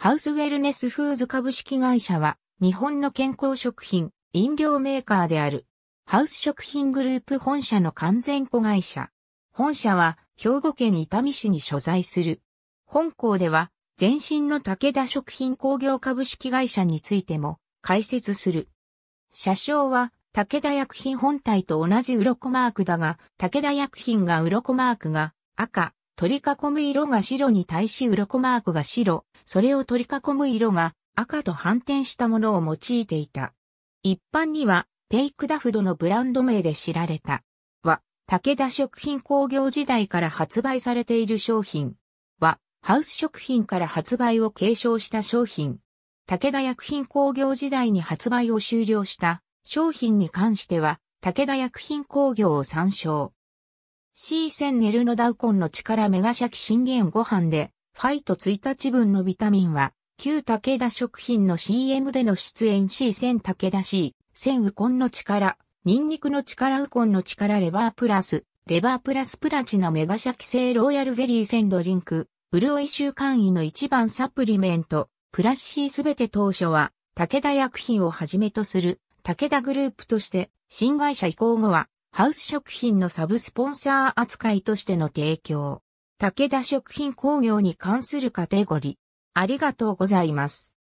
ハウスウェルネスフーズ株式会社は、日本の健康食品、飲料メーカーである、ハウス食品グループ本社の完全子会社。本社は、兵庫県伊丹市に所在する。本校では、前身の武田食品工業株式会社についても、解説する。社章は、武田薬品本体と同じ鱗マークだが、武田薬品が鱗マークが赤、取り囲む色が白に対し鱗マークが白、それを取り囲む色が赤と反転したものを用いていた。一般には、テイクダフドのブランド名で知られた。は、武田食品工業時代から発売されている商品。は、ハウス食品から発売を継承した商品。武田薬品工業時代に発売を終了した商品に関しては、武田薬品工業を参照。C センネルノダウコンの力メガシャキ新玄ご飯で、ファイト1日分のビタミンは、旧武田食品の CM での出演 C セン武田 C、センウコンの力、ニンニクの力ウコンの力レバープラス、レバープラスプラチナメガシャキ製ローヤルゼリーセンドリンク、潤い週間位の一番サプリメント、プラス C すべて当初は、武田薬品をはじめとする、武田グループとして、新会社移行後は、ハウス食品のサブスポンサー扱いとしての提供。武田食品工業に関するカテゴリー。ありがとうございます。